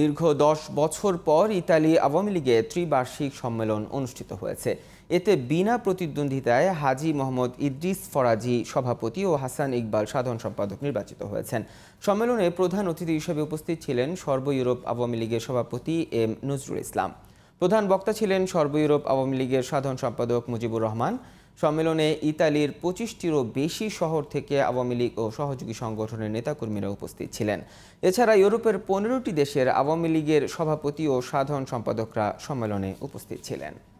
দীর্ঘ দশ বছর পর ইতালি আওয়ামী লীগে ত্রিবার্ষিক সম্মেলন অনুষ্ঠিত হয়েছে এতে বিনা প্রতিদ্বন্দ্বিতায় হাজি মোহাম্মদ ইদ্রিস ফরাজি সভাপতি ও হাসান ইকবাল সাধারণ সম্পাদক নির্বাচিত হয়েছেন সম্মেলনে প্রধান অতিথি হিসেবে উপস্থিত ছিলেন সর্ব ইউরোপ আওয়ামী লীগের সভাপতি এম নজরুল ইসলাম প্রধান বক্তা ছিলেন সর্ব ইউরোপ আওয়ামী লীগের সাধারণ সম্পাদক মুজিবুর রহমান সম্মেলনে ইতালির পঁচিশটিরও বেশি শহর থেকে আওয়ামী লীগ ও সহযোগী সংগঠনের নেতাকর্মীরা উপস্থিত ছিলেন এছাড়া ইউরোপের পনেরোটি দেশের আওয়ামী লীগের সভাপতি ও সাধারণ সম্পাদকরা সম্মেলনে উপস্থিত ছিলেন